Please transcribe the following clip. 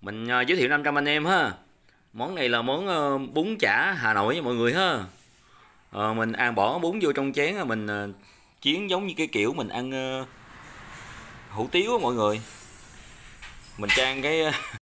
Mình uh, giới thiệu 500 anh em ha Món này là món uh, bún chả Hà Nội nha mọi người ha uh, Mình ăn à, bỏ bún vô trong chén Mình uh, chiến giống như cái kiểu mình ăn uh, hủ tiếu mọi người Mình trang cái